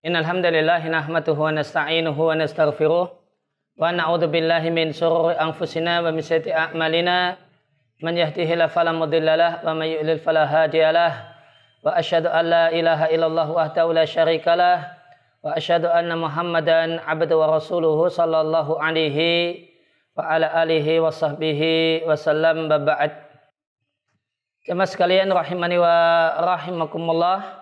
إن الحمد لله نحمده ونستعينه ونستغفره ونعوذ بالله من شرور أنفسنا ومن سيئة أعمالنا من يهده الله فلا مضل له ومن يضلل فلا هادي له وأشهد أن لا إله إلا الله وحده لا شريك له وأشهد أن محمدا عبده ورسوله صلى الله عليه وعلى آله وصحبه وسلم وبعد Jemaah sekalian rahimani wa rahimakumullah.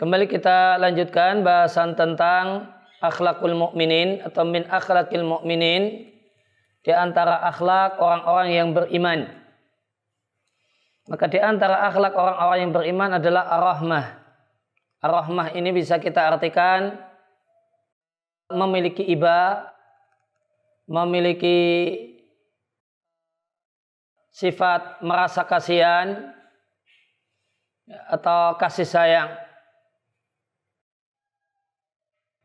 Kembali kita lanjutkan bahasan tentang akhlakul mukminin atau min akhlakil mukminin di antara akhlak orang-orang yang beriman. Maka di antara akhlak orang-orang yang beriman adalah ar-rahmah. Ar-rahmah ini bisa kita artikan memiliki iba, memiliki sifat merasa kasihan atau kasih sayang.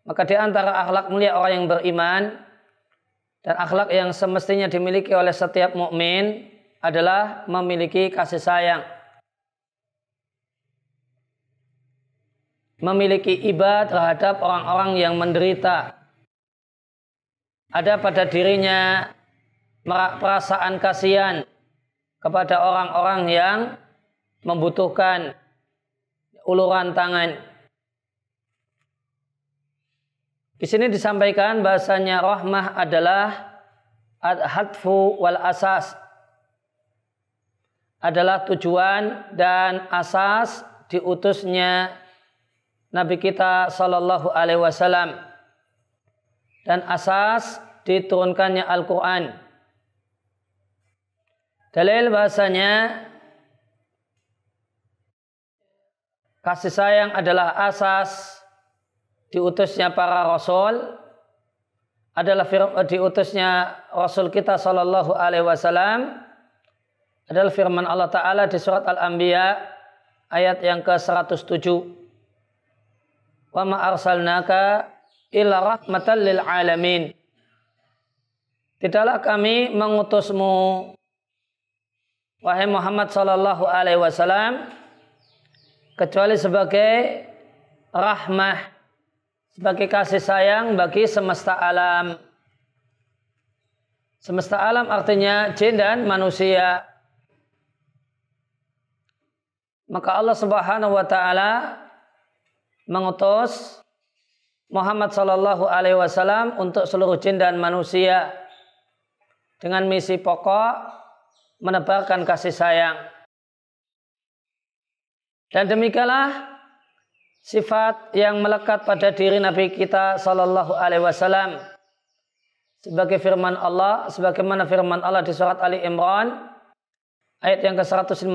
Maka di antara akhlak mulia orang yang beriman dan akhlak yang semestinya dimiliki oleh setiap mukmin adalah memiliki kasih sayang. Memiliki ibadah terhadap orang-orang yang menderita. Ada pada dirinya perasaan kasihan kepada orang-orang yang membutuhkan uluran tangan di sini disampaikan bahasanya rahmah adalah hadfu wal asas adalah tujuan dan asas diutusnya Nabi kita Shallallahu Alaihi Wasallam dan asas diturunkannya Al-Quran. Dalil bahasanya kasih sayang adalah asas diutusnya para rasul adalah eh, diutusnya rasul kita sallallahu alaihi wasallam adalah firman Allah taala di surat Al-Anbiya ayat yang ke-107. Wa ma arsalnaka illa rahmatan lil alamin. Tidaklah kami mengutusmu wahai Muhammad sallallahu alaihi wasallam kecuali sebagai rahmah sebagai kasih sayang bagi semesta alam. Semesta alam artinya jin dan manusia. Maka Allah Subhanahu wa taala mengutus Muhammad sallallahu alaihi wasallam untuk seluruh jin dan manusia dengan misi pokok menebarkan kasih sayang. Dan demikianlah sifat yang melekat pada diri Nabi kita Sallallahu Alaihi Wasallam sebagai firman Allah sebagaimana firman Allah di surat Ali Imran ayat yang ke-159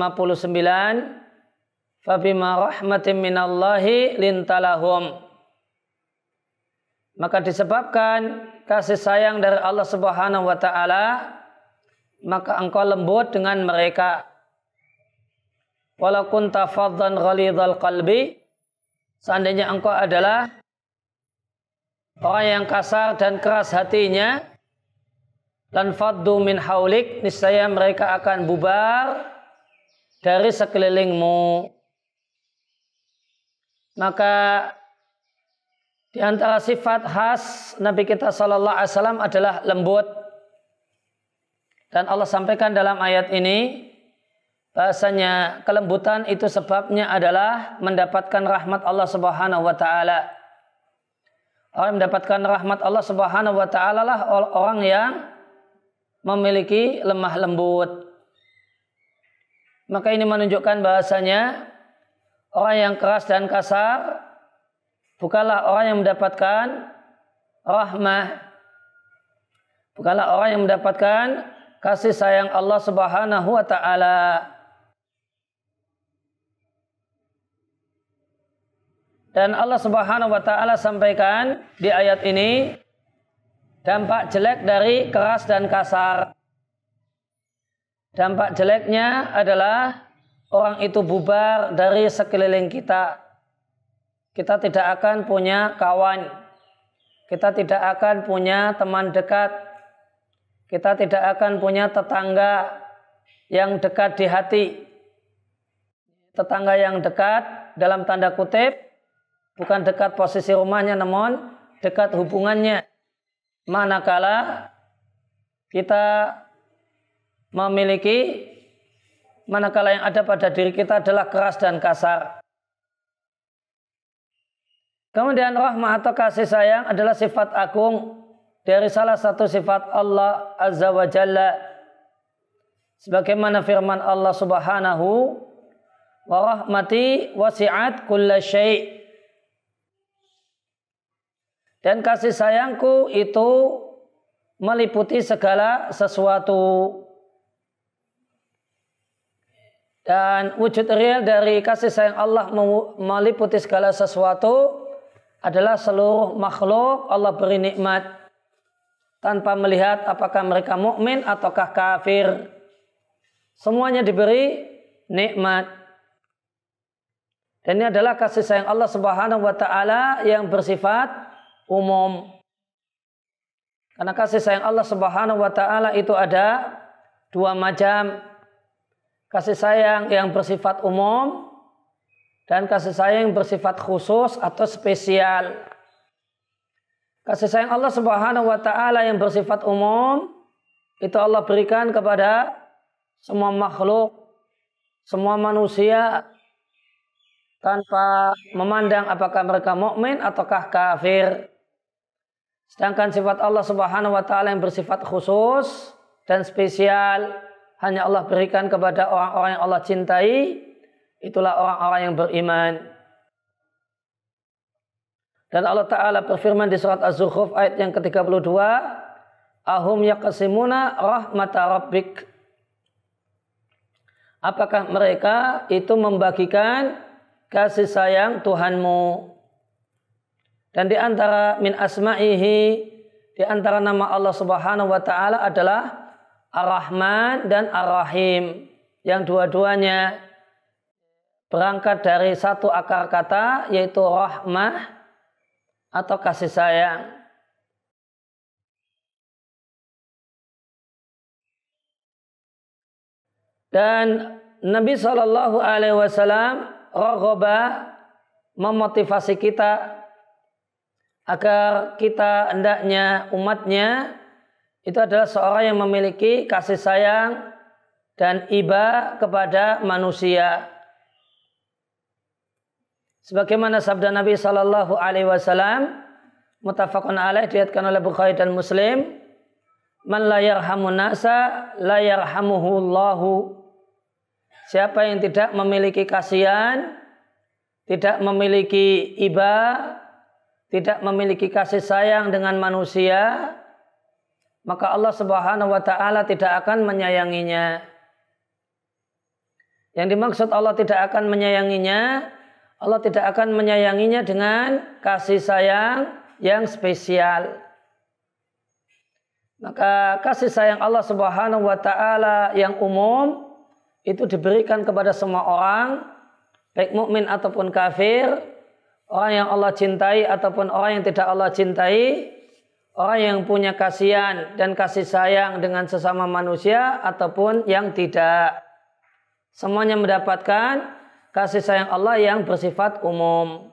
Fabima rahmatin minallahi lintalahum maka disebabkan kasih sayang dari Allah Subhanahu wa taala maka engkau lembut dengan mereka walaupun tafadhan ghalidhal qalbi seandainya engkau adalah orang yang kasar dan keras hatinya, dan faddu min haulik, niscaya mereka akan bubar dari sekelilingmu. Maka di antara sifat khas Nabi kita saw Alaihi Wasallam adalah lembut. Dan Allah sampaikan dalam ayat ini, Bahasanya kelembutan itu sebabnya adalah mendapatkan rahmat Allah Subhanahu wa taala. Orang yang mendapatkan rahmat Allah Subhanahu wa taala lah orang yang memiliki lemah lembut. Maka ini menunjukkan bahasanya orang yang keras dan kasar bukanlah orang yang mendapatkan rahmat Bukanlah orang yang mendapatkan kasih sayang Allah Subhanahu wa taala. Dan Allah Subhanahu wa taala sampaikan di ayat ini dampak jelek dari keras dan kasar. Dampak jeleknya adalah orang itu bubar dari sekeliling kita. Kita tidak akan punya kawan. Kita tidak akan punya teman dekat. Kita tidak akan punya tetangga yang dekat di hati. Tetangga yang dekat dalam tanda kutip bukan dekat posisi rumahnya namun dekat hubungannya manakala kita memiliki manakala yang ada pada diri kita adalah keras dan kasar kemudian rahmat atau kasih sayang adalah sifat agung dari salah satu sifat Allah Azza wa Jalla sebagaimana firman Allah Subhanahu wa rahmati wasi'at kulla syai' Dan kasih sayangku itu meliputi segala sesuatu. Dan wujud real dari kasih sayang Allah meliputi segala sesuatu adalah seluruh makhluk Allah beri nikmat tanpa melihat apakah mereka mukmin ataukah kafir. Semuanya diberi nikmat. Dan ini adalah kasih sayang Allah Subhanahu wa taala yang bersifat umum. Karena kasih sayang Allah Subhanahu wa taala itu ada dua macam. Kasih sayang yang bersifat umum dan kasih sayang yang bersifat khusus atau spesial. Kasih sayang Allah Subhanahu wa taala yang bersifat umum itu Allah berikan kepada semua makhluk, semua manusia tanpa memandang apakah mereka mukmin ataukah kafir. Sedangkan sifat Allah Subhanahu wa taala yang bersifat khusus dan spesial hanya Allah berikan kepada orang-orang yang Allah cintai, itulah orang-orang yang beriman. Dan Allah Ta'ala berfirman di surat Az-Zukhruf ayat yang ke-32, Ahum yaqasimuna rahmata rabbik. Apakah mereka itu membagikan kasih sayang Tuhanmu? Dan di antara min asma'ihi, di antara nama Allah Subhanahu wa taala adalah Ar-Rahman dan Ar-Rahim. Yang dua-duanya berangkat dari satu akar kata yaitu rahmah atau kasih sayang. Dan Nabi Shallallahu Alaihi Wasallam rogoba memotivasi kita agar kita hendaknya umatnya itu adalah seorang yang memiliki kasih sayang dan iba kepada manusia. Sebagaimana sabda Nabi Shallallahu Alaihi Wasallam, mutafakun alaih diatkan oleh Bukhari dan Muslim, man layar nasa layar hamuhullahu. Siapa yang tidak memiliki kasihan, tidak memiliki iba, tidak memiliki kasih sayang dengan manusia, maka Allah Subhanahu wa taala tidak akan menyayanginya. Yang dimaksud Allah tidak akan menyayanginya, Allah tidak akan menyayanginya dengan kasih sayang yang spesial. Maka kasih sayang Allah Subhanahu wa taala yang umum itu diberikan kepada semua orang, baik mukmin ataupun kafir, orang yang Allah cintai ataupun orang yang tidak Allah cintai, orang yang punya kasihan dan kasih sayang dengan sesama manusia ataupun yang tidak. Semuanya mendapatkan kasih sayang Allah yang bersifat umum.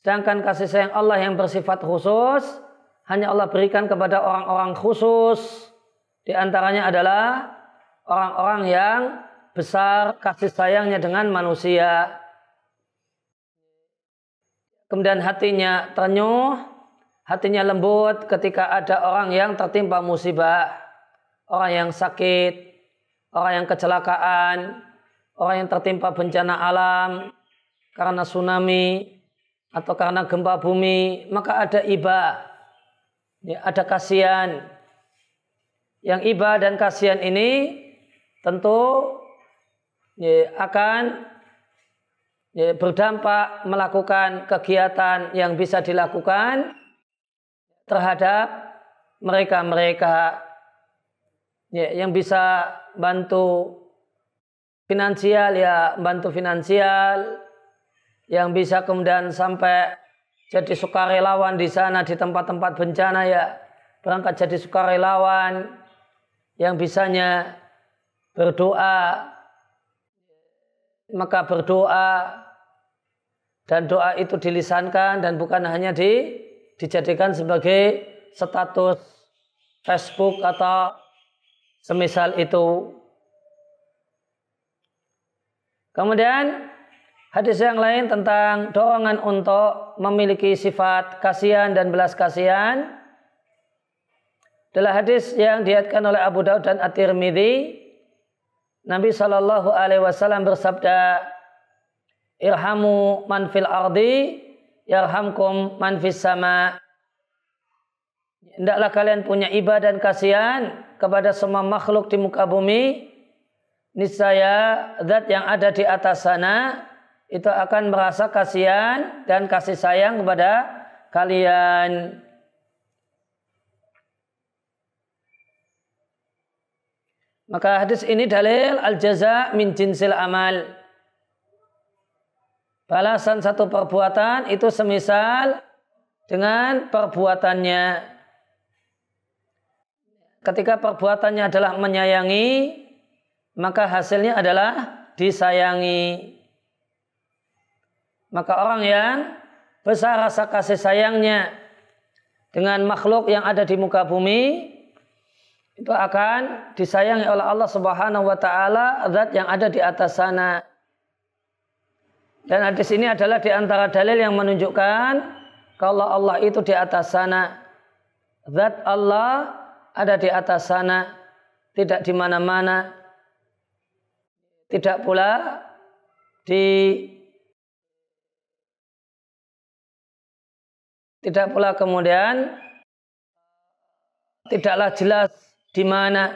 Sedangkan kasih sayang Allah yang bersifat khusus hanya Allah berikan kepada orang-orang khusus. Di antaranya adalah orang-orang yang besar kasih sayangnya dengan manusia kemudian hatinya ternyuh, hatinya lembut ketika ada orang yang tertimpa musibah, orang yang sakit, orang yang kecelakaan, orang yang tertimpa bencana alam karena tsunami atau karena gempa bumi, maka ada iba, ya, ada kasihan. Yang iba dan kasihan ini tentu ya, akan Ya, berdampak melakukan kegiatan yang bisa dilakukan terhadap mereka-mereka ya, yang bisa bantu finansial ya bantu finansial yang bisa kemudian sampai jadi sukarelawan di sana di tempat-tempat bencana ya berangkat jadi sukarelawan yang bisanya berdoa maka berdoa dan doa itu dilisankan dan bukan hanya di dijadikan sebagai status Facebook atau semisal itu. Kemudian hadis yang lain tentang dorongan untuk memiliki sifat kasihan dan belas kasihan adalah hadis yang diatkan oleh Abu Daud dan At-Tirmidzi Nabi Shallallahu Alaihi Wasallam bersabda, "Irhamu man fil ardi, yarhamkum man fis sama." Hendaklah kalian punya ibadah dan kasihan kepada semua makhluk di muka bumi. Niscaya zat yang ada di atas sana itu akan merasa kasihan dan kasih sayang kepada kalian. Maka hadis ini dalil al-jaza min jinsil amal. Balasan satu perbuatan itu semisal dengan perbuatannya. Ketika perbuatannya adalah menyayangi, maka hasilnya adalah disayangi. Maka orang yang besar rasa kasih sayangnya dengan makhluk yang ada di muka bumi, itu akan disayangi oleh Allah Subhanahu wa taala zat yang ada di atas sana. Dan hadis ini adalah di antara dalil yang menunjukkan kalau Allah itu di atas sana. Zat Allah ada di atas sana, tidak di mana-mana. Tidak pula di tidak pula kemudian tidaklah jelas di mana.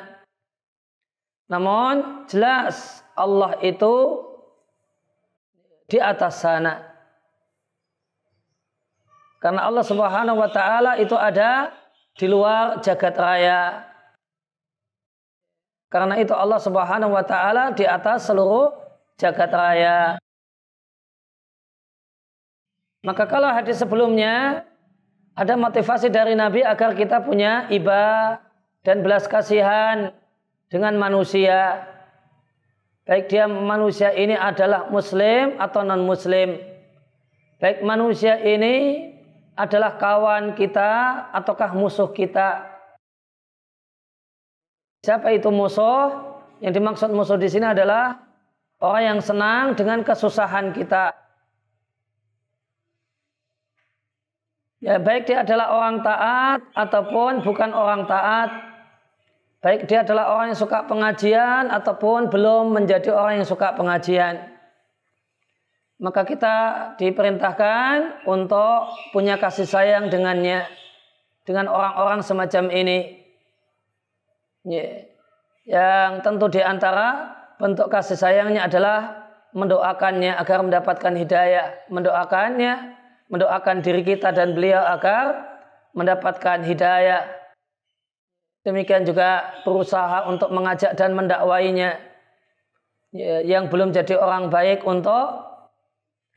Namun jelas Allah itu di atas sana. Karena Allah Subhanahu wa taala itu ada di luar jagat raya. Karena itu Allah Subhanahu wa taala di atas seluruh jagat raya. Maka kalau hadis sebelumnya ada motivasi dari Nabi agar kita punya ibadah dan belas kasihan dengan manusia baik dia manusia ini adalah muslim atau non muslim baik manusia ini adalah kawan kita ataukah musuh kita siapa itu musuh yang dimaksud musuh di sini adalah orang yang senang dengan kesusahan kita Ya, baik dia adalah orang taat ataupun bukan orang taat. Baik dia adalah orang yang suka pengajian ataupun belum menjadi orang yang suka pengajian. Maka kita diperintahkan untuk punya kasih sayang dengannya. Dengan orang-orang semacam ini. Yang tentu diantara bentuk kasih sayangnya adalah mendoakannya agar mendapatkan hidayah. Mendoakannya, mendoakan diri kita dan beliau agar mendapatkan hidayah Demikian juga berusaha untuk mengajak dan mendakwainya ya, yang belum jadi orang baik untuk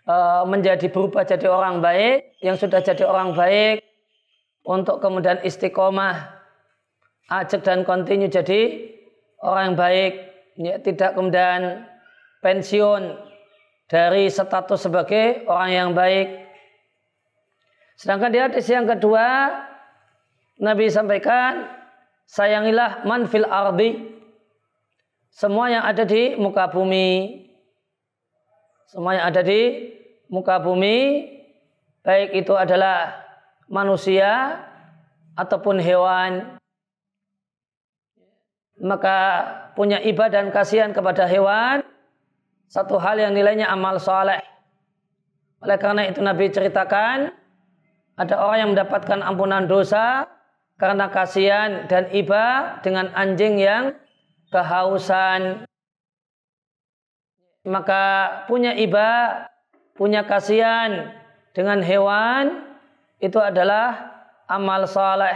eh, menjadi berubah jadi orang baik, yang sudah jadi orang baik untuk kemudian istiqomah, ajak dan continue jadi orang yang baik, ya, tidak kemudian pensiun dari status sebagai orang yang baik. Sedangkan di hadis yang kedua Nabi sampaikan Sayangilah manfil ardi. Semua yang ada di muka bumi. Semua yang ada di muka bumi. Baik itu adalah manusia ataupun hewan. Maka punya ibadah dan kasihan kepada hewan. Satu hal yang nilainya amal soleh. Oleh karena itu Nabi ceritakan. Ada orang yang mendapatkan ampunan dosa karena kasihan dan iba dengan anjing yang kehausan. Maka punya iba, punya kasihan dengan hewan itu adalah amal saleh.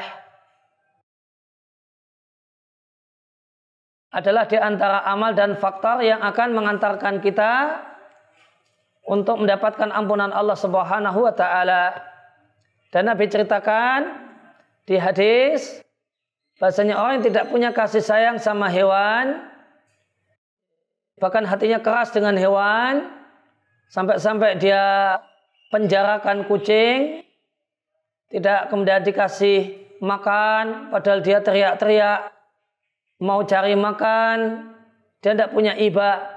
Adalah di antara amal dan faktor yang akan mengantarkan kita untuk mendapatkan ampunan Allah Subhanahu wa taala. Dan Nabi ceritakan di hadis bahasanya orang yang tidak punya kasih sayang sama hewan bahkan hatinya keras dengan hewan sampai-sampai dia penjarakan kucing tidak kemudian dikasih makan padahal dia teriak-teriak mau cari makan dia tidak punya iba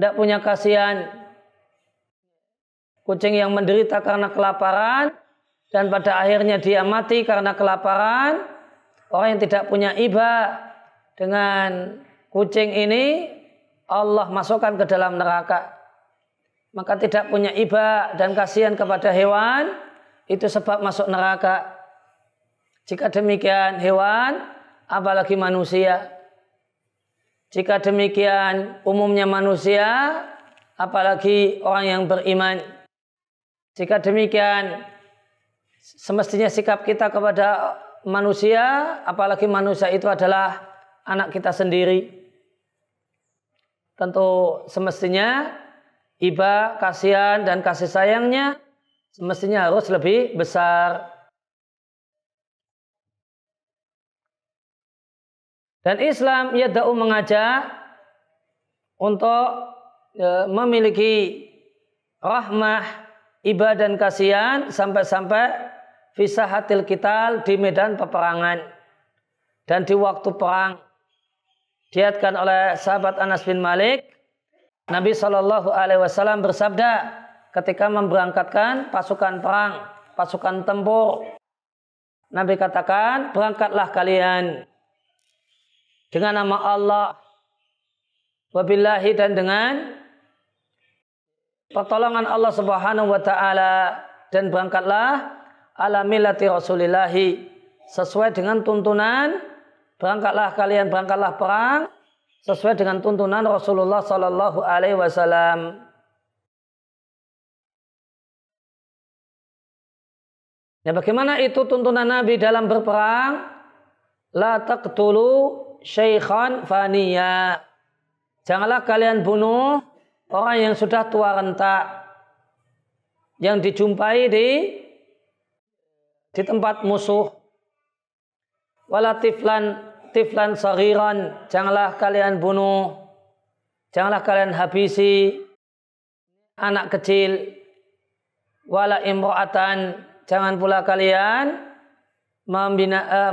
tidak punya kasihan kucing yang menderita karena kelaparan dan pada akhirnya dia mati karena kelaparan orang yang tidak punya iba dengan kucing ini Allah masukkan ke dalam neraka maka tidak punya iba dan kasihan kepada hewan itu sebab masuk neraka jika demikian hewan apalagi manusia jika demikian umumnya manusia apalagi orang yang beriman jika demikian semestinya sikap kita kepada manusia, apalagi manusia itu adalah anak kita sendiri. Tentu semestinya iba, kasihan dan kasih sayangnya semestinya harus lebih besar. Dan Islam yadau mengajak untuk e, memiliki rahmah, iba dan kasihan sampai-sampai hatil kital di medan peperangan dan di waktu perang diatkan oleh sahabat Anas bin Malik Nabi Shallallahu Alaihi Wasallam bersabda ketika memberangkatkan pasukan perang pasukan tempur Nabi katakan berangkatlah kalian dengan nama Allah wabillahi dan dengan pertolongan Allah Subhanahu wa taala dan berangkatlah ala millati rasulillahi sesuai dengan tuntunan berangkatlah kalian berangkatlah perang sesuai dengan tuntunan Rasulullah sallallahu alaihi wasallam Ya bagaimana itu tuntunan Nabi dalam berperang? La taqtulu syaikhan faniya. Janganlah kalian bunuh orang yang sudah tua renta. Yang dijumpai di di tempat musuh. Wala tiflan tiflan sagiran, janganlah kalian bunuh, janganlah kalian habisi anak kecil. Wala imro'atan, jangan pula kalian membina, uh,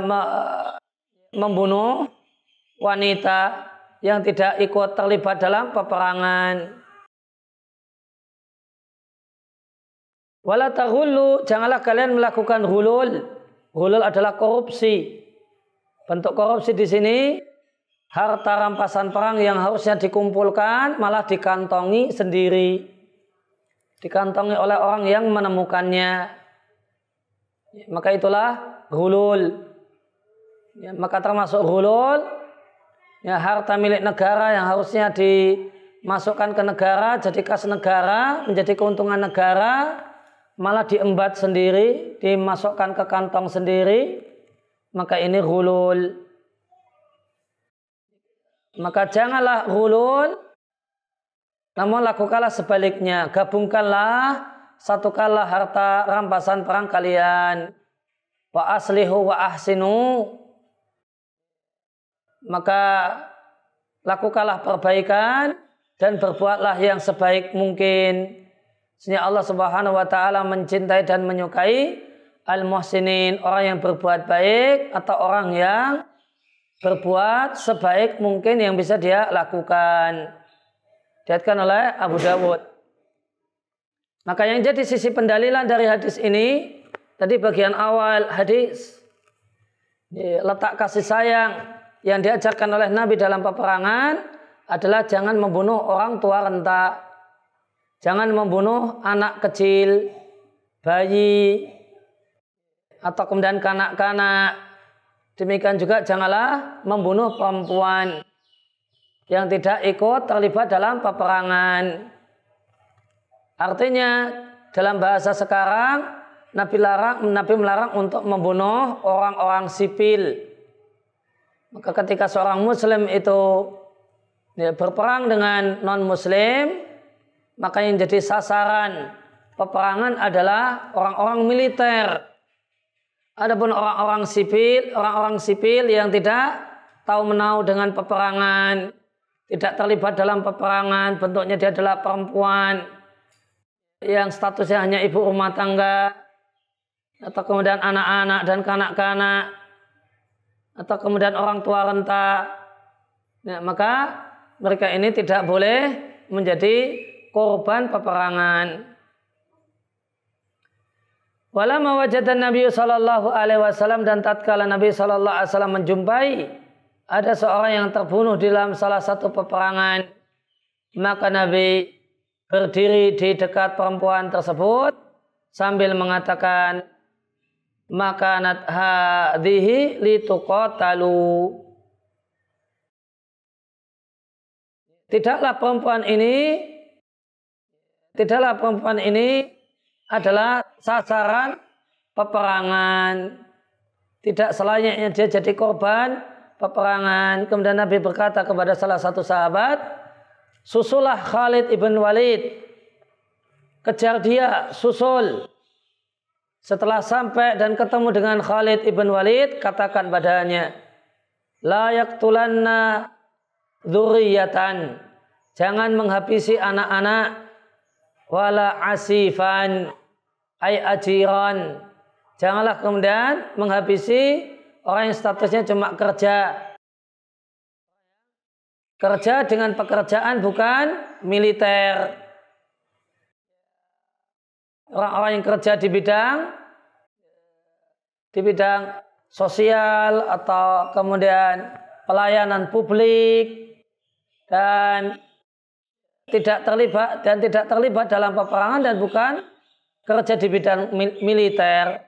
membunuh wanita yang tidak ikut terlibat dalam peperangan. Wala taghullu, janganlah kalian melakukan hulul. Hulul adalah korupsi. Bentuk korupsi di sini harta rampasan perang yang harusnya dikumpulkan malah dikantongi sendiri. Dikantongi oleh orang yang menemukannya. Maka itulah hulul. Ya, maka termasuk hulul ya harta milik negara yang harusnya dimasukkan ke negara jadi kas negara menjadi keuntungan negara malah diembat sendiri, dimasukkan ke kantong sendiri, maka ini gulul. Maka janganlah gulul, namun lakukanlah sebaliknya, gabungkanlah satukanlah harta rampasan perang kalian. Wa aslihu wa ahsinu. Maka lakukanlah perbaikan dan berbuatlah yang sebaik mungkin. Sini Allah Subhanahu wa taala mencintai dan menyukai al-muhsinin, orang yang berbuat baik atau orang yang berbuat sebaik mungkin yang bisa dia lakukan. Dikatakan oleh Abu Dawud. Maka yang jadi sisi pendalilan dari hadis ini, tadi bagian awal hadis, letak kasih sayang yang diajarkan oleh Nabi dalam peperangan adalah jangan membunuh orang tua rentak. Jangan membunuh anak kecil, bayi, atau kemudian kanak-kanak. Demikian juga janganlah membunuh perempuan yang tidak ikut terlibat dalam peperangan. Artinya dalam bahasa sekarang Nabi larang Nabi melarang untuk membunuh orang-orang sipil. Maka ketika seorang muslim itu ya, berperang dengan non muslim maka yang jadi sasaran peperangan adalah orang-orang militer. Adapun orang-orang sipil, orang-orang sipil yang tidak tahu menau dengan peperangan, tidak terlibat dalam peperangan, bentuknya dia adalah perempuan yang statusnya hanya ibu rumah tangga atau kemudian anak-anak dan kanak-kanak atau kemudian orang tua renta. ya, maka mereka ini tidak boleh menjadi korban peperangan. Walama wajadan Nabi Shallallahu Alaihi Wasallam dan tatkala Nabi Sallallahu Alaihi Wasallam menjumpai ada seorang yang terbunuh di dalam salah satu peperangan, maka Nabi berdiri di dekat perempuan tersebut sambil mengatakan maka hadhihi lituqatalu Tidaklah perempuan ini tidaklah perempuan ini adalah sasaran peperangan. Tidak selayaknya dia jadi korban peperangan. Kemudian Nabi berkata kepada salah satu sahabat, susulah Khalid ibn Walid. Kejar dia, susul. Setelah sampai dan ketemu dengan Khalid ibn Walid, katakan padanya, layak tulanna zuriyatan. Jangan menghabisi anak-anak wala asifan ay ajiran. Janganlah kemudian menghabisi orang yang statusnya cuma kerja. Kerja dengan pekerjaan bukan militer. Orang-orang yang kerja di bidang di bidang sosial atau kemudian pelayanan publik dan tidak terlibat dan tidak terlibat dalam peperangan dan bukan kerja di bidang militer.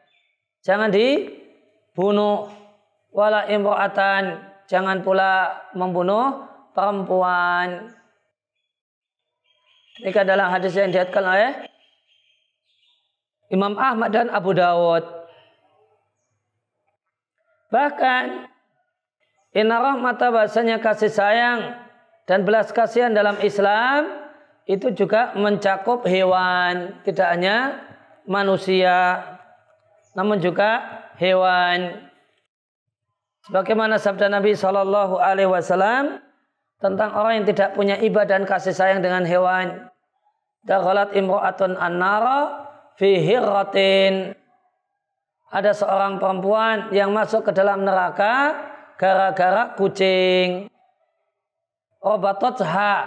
Jangan dibunuh wala imro'atan. Jangan pula membunuh perempuan. Ini adalah hadis yang dihatkan oleh Imam Ahmad dan Abu Dawud. Bahkan Inna mata bahasanya kasih sayang dan belas kasihan dalam Islam itu juga mencakup hewan, tidak hanya manusia, namun juga hewan. Sebagaimana sabda Nabi Shallallahu Alaihi Wasallam tentang orang yang tidak punya ibadah dan kasih sayang dengan hewan. Dakhalat imro'atun an fi fihirrotin Ada seorang perempuan yang masuk ke dalam neraka gara-gara kucing robatotha. Oh,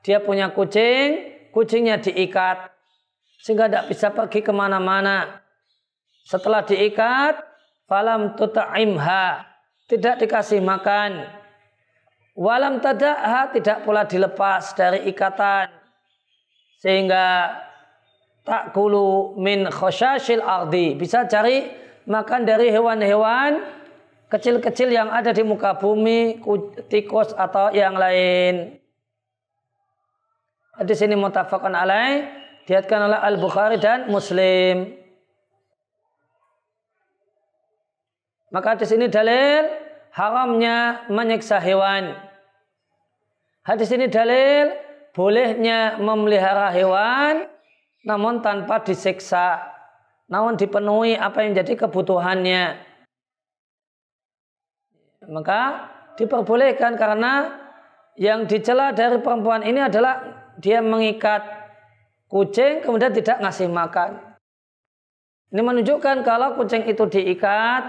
Dia punya kucing, kucingnya diikat. Sehingga tidak bisa pergi kemana-mana. Setelah diikat, falam tuta'imha. Tidak dikasih makan. Walam tada'ha tidak pula dilepas dari ikatan. Sehingga takulu min khosyashil ardi. Bisa cari makan dari hewan-hewan kecil-kecil yang ada di muka bumi, tikus atau yang lain. Di sini mutafakun alai, diatkan oleh Al-Bukhari dan Muslim. Maka di sini dalil haramnya menyiksa hewan. Hadis ini dalil bolehnya memelihara hewan namun tanpa disiksa. Namun dipenuhi apa yang jadi kebutuhannya maka diperbolehkan karena yang dicela dari perempuan ini adalah dia mengikat kucing kemudian tidak ngasih makan. Ini menunjukkan kalau kucing itu diikat,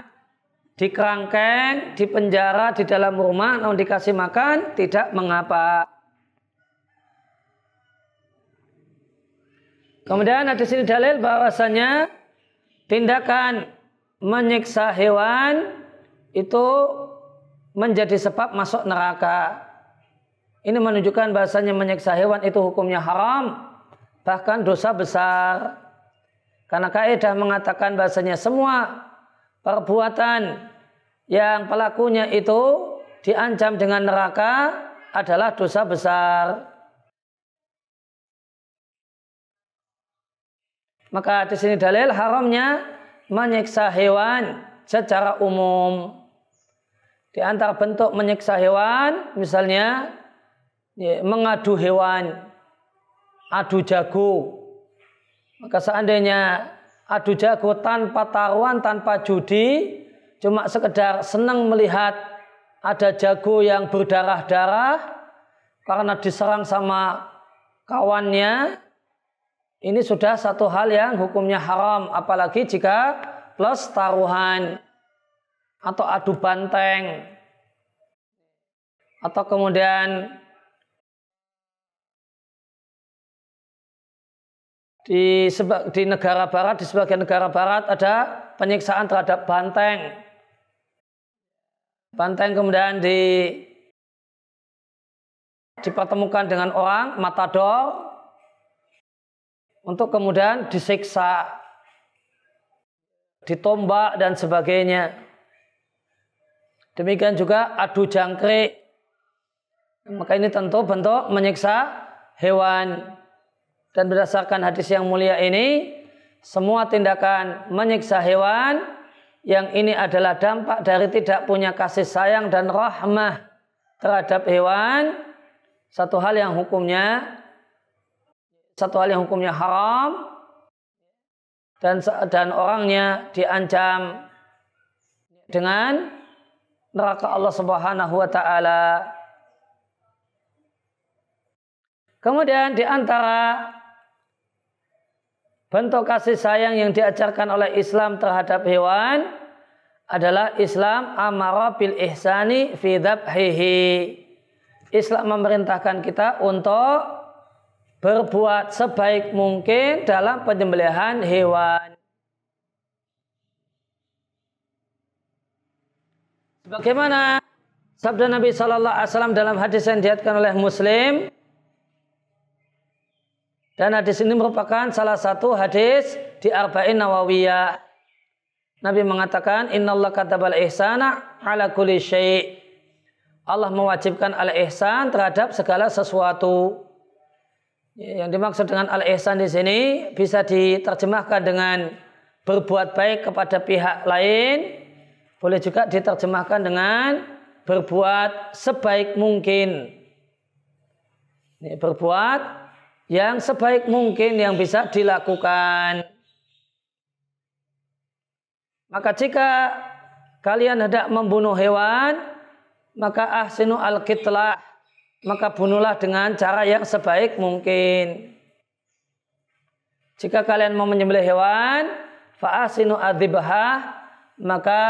dikerangkeng, dipenjara di dalam rumah, namun dikasih makan, tidak mengapa. Kemudian ada sini dalil bahwasanya tindakan menyiksa hewan itu menjadi sebab masuk neraka. Ini menunjukkan bahasanya menyiksa hewan itu hukumnya haram, bahkan dosa besar. Karena kaidah mengatakan bahasanya semua perbuatan yang pelakunya itu diancam dengan neraka adalah dosa besar. Maka di sini dalil haramnya menyiksa hewan secara umum. Di antara bentuk menyiksa hewan, misalnya ya, mengadu hewan, adu jago. Maka seandainya adu jago tanpa taruhan, tanpa judi, cuma sekedar senang melihat ada jago yang berdarah-darah karena diserang sama kawannya, ini sudah satu hal yang hukumnya haram, apalagi jika plus taruhan atau adu banteng atau kemudian di di negara barat di sebagian negara barat ada penyiksaan terhadap banteng banteng kemudian di dipertemukan dengan orang matador untuk kemudian disiksa ditombak dan sebagainya Demikian juga adu jangkrik. Maka ini tentu bentuk menyiksa hewan. Dan berdasarkan hadis yang mulia ini, semua tindakan menyiksa hewan yang ini adalah dampak dari tidak punya kasih sayang dan rahmah terhadap hewan. Satu hal yang hukumnya satu hal yang hukumnya haram dan dan orangnya diancam dengan neraka Allah Subhanahu wa taala. Kemudian di antara bentuk kasih sayang yang diajarkan oleh Islam terhadap hewan adalah Islam amara bil ihsani fi dhabhihi. Islam memerintahkan kita untuk berbuat sebaik mungkin dalam penyembelihan hewan. Bagaimana sabda Nabi Shallallahu Alaihi Wasallam dalam hadis yang diatkan oleh Muslim dan hadis ini merupakan salah satu hadis di Arba'in Nawawiyah. Nabi mengatakan, Inna Allah katabal ihsana ala kulli syai' Allah mewajibkan al-ihsan terhadap segala sesuatu. Yang dimaksud dengan al-ihsan di sini bisa diterjemahkan dengan berbuat baik kepada pihak lain boleh juga diterjemahkan dengan berbuat sebaik mungkin. berbuat yang sebaik mungkin yang bisa dilakukan. Maka jika kalian hendak membunuh hewan, maka ahsinu al-kitlah, maka bunuhlah dengan cara yang sebaik mungkin. Jika kalian mau menyembelih hewan, fa'asinu adibah, maka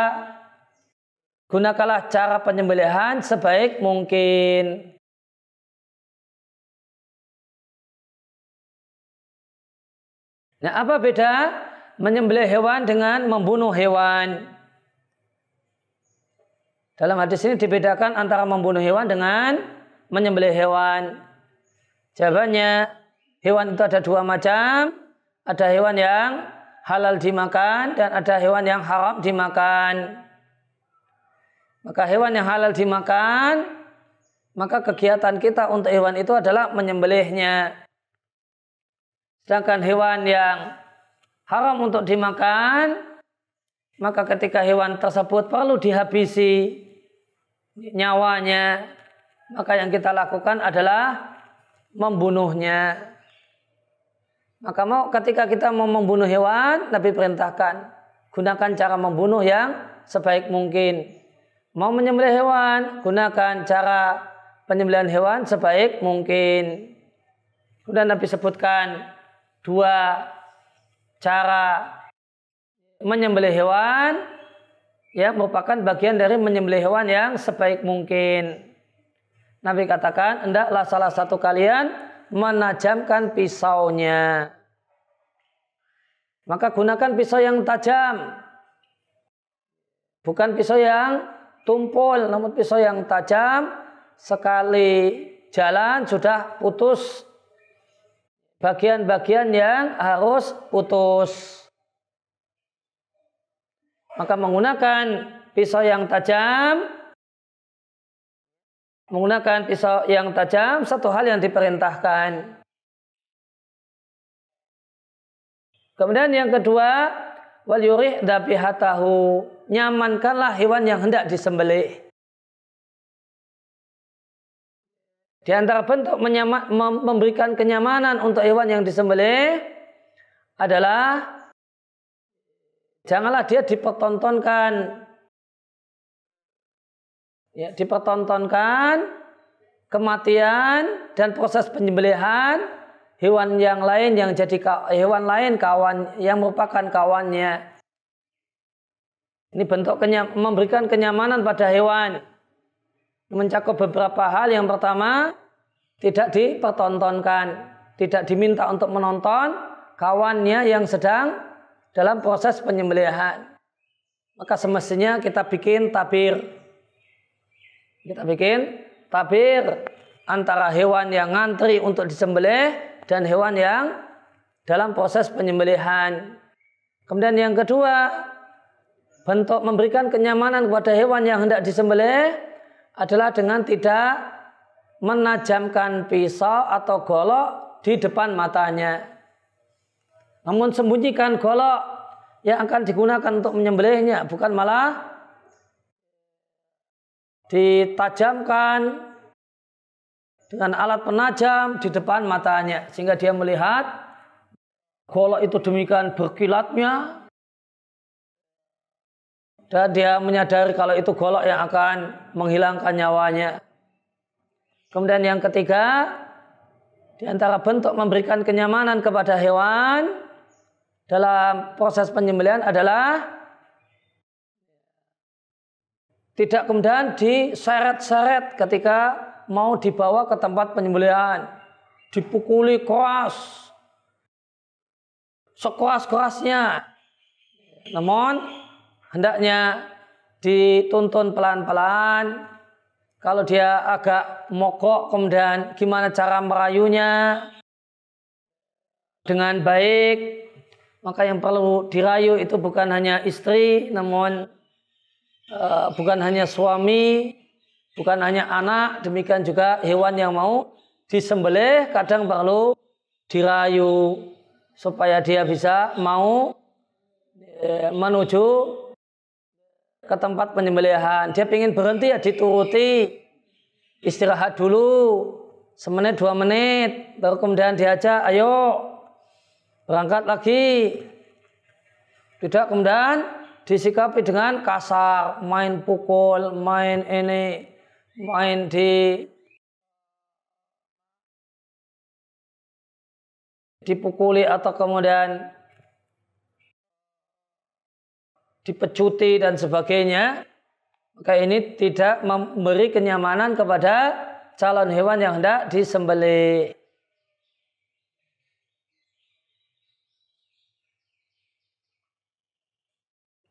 Gunakanlah cara penyembelihan sebaik mungkin. Nah, apa beda menyembelih hewan dengan membunuh hewan? Dalam hadis ini dibedakan antara membunuh hewan dengan menyembelih hewan. Jawabannya, hewan itu ada dua macam. Ada hewan yang halal dimakan dan ada hewan yang haram dimakan. Maka hewan yang halal dimakan, maka kegiatan kita untuk hewan itu adalah menyembelihnya. Sedangkan hewan yang haram untuk dimakan, maka ketika hewan tersebut perlu dihabisi nyawanya, maka yang kita lakukan adalah membunuhnya. Maka mau ketika kita mau membunuh hewan, Nabi perintahkan gunakan cara membunuh yang sebaik mungkin. Mau menyembelih hewan, gunakan cara penyembelihan hewan sebaik mungkin. Sudah Nabi sebutkan dua cara menyembelih hewan ya merupakan bagian dari menyembelih hewan yang sebaik mungkin. Nabi katakan, hendaklah salah satu kalian menajamkan pisaunya. Maka gunakan pisau yang tajam. Bukan pisau yang tumpul namun pisau yang tajam sekali jalan sudah putus bagian-bagian yang harus putus. Maka menggunakan pisau yang tajam menggunakan pisau yang tajam satu hal yang diperintahkan. Kemudian yang kedua, wal yurih dabihatahu nyamankanlah hewan yang hendak disembelih. Di antara bentuk menyama, memberikan kenyamanan untuk hewan yang disembelih adalah janganlah dia dipertontonkan ya, dipertontonkan kematian dan proses penyembelihan hewan yang lain yang jadi hewan lain kawan yang merupakan kawannya ini bentuk kenyam, memberikan kenyamanan pada hewan. Mencakup beberapa hal. Yang pertama, tidak dipertontonkan. Tidak diminta untuk menonton kawannya yang sedang dalam proses penyembelihan. Maka semestinya kita bikin tabir. Kita bikin tabir antara hewan yang ngantri untuk disembelih dan hewan yang dalam proses penyembelihan. Kemudian yang kedua, bentuk memberikan kenyamanan kepada hewan yang hendak disembelih adalah dengan tidak menajamkan pisau atau golok di depan matanya. Namun sembunyikan golok yang akan digunakan untuk menyembelihnya, bukan malah ditajamkan dengan alat penajam di depan matanya sehingga dia melihat golok itu demikian berkilatnya dan dia menyadari kalau itu golok yang akan menghilangkan nyawanya. Kemudian yang ketiga, di antara bentuk memberikan kenyamanan kepada hewan dalam proses penyembelian adalah tidak kemudian diseret-seret ketika mau dibawa ke tempat penyembelian, dipukuli keras, sekeras-kerasnya. Namun hendaknya dituntun pelan-pelan. Kalau dia agak mokok kemudian gimana cara merayunya dengan baik, maka yang perlu dirayu itu bukan hanya istri, namun eh, bukan hanya suami, bukan hanya anak, demikian juga hewan yang mau disembelih kadang perlu dirayu supaya dia bisa mau eh, menuju ke tempat penyembelihan. Dia ingin berhenti ya dituruti. Istirahat dulu. Semenit dua menit. Baru kemudian diajak ayo berangkat lagi. Tidak kemudian disikapi dengan kasar. Main pukul, main ini, main di dipukuli atau kemudian dipecuti dan sebagainya, maka ini tidak memberi kenyamanan kepada calon hewan yang hendak disembelih.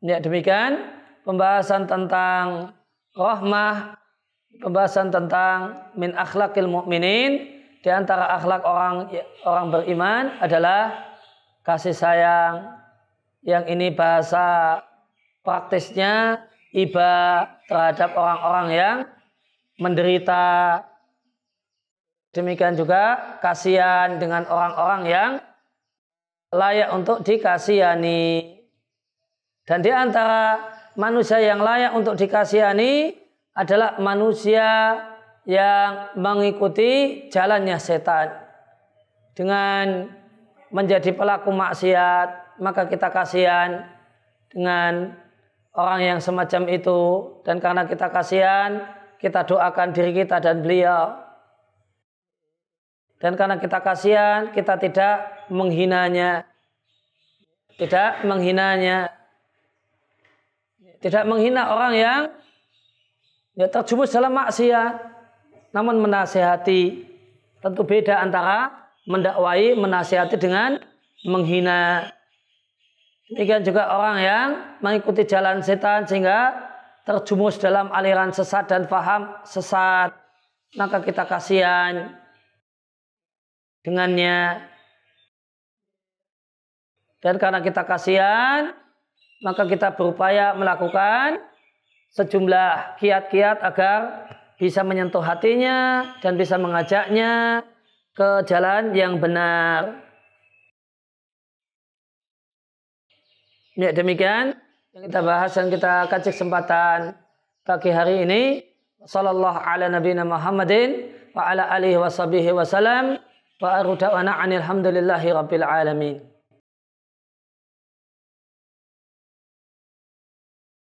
Ya, demikian pembahasan tentang rahmah, pembahasan tentang min akhlakil mu'minin. Di antara akhlak orang orang beriman adalah kasih sayang. Yang ini bahasa praktisnya iba terhadap orang-orang yang menderita. Demikian juga kasihan dengan orang-orang yang layak untuk dikasihani. Dan di antara manusia yang layak untuk dikasihani adalah manusia yang mengikuti jalannya setan. Dengan menjadi pelaku maksiat, maka kita kasihan dengan orang yang semacam itu dan karena kita kasihan kita doakan diri kita dan beliau dan karena kita kasihan kita tidak menghinanya tidak menghinanya tidak menghina orang yang ya, terjumus dalam maksiat namun menasehati tentu beda antara mendakwai menasehati dengan menghina Demikian juga orang yang mengikuti jalan setan sehingga terjumus dalam aliran sesat dan paham sesat. Maka kita kasihan dengannya. Dan karena kita kasihan, maka kita berupaya melakukan sejumlah kiat-kiat agar bisa menyentuh hatinya dan bisa mengajaknya ke jalan yang benar. Ya demikian yang kita bahas dan kita kaji kesempatan pagi hari ini. Sallallahu ala nabiyina Muhammadin wa ala alihi wa sahbihi wa salam wa aruda'ana anil hamdulillahi rabbil alamin.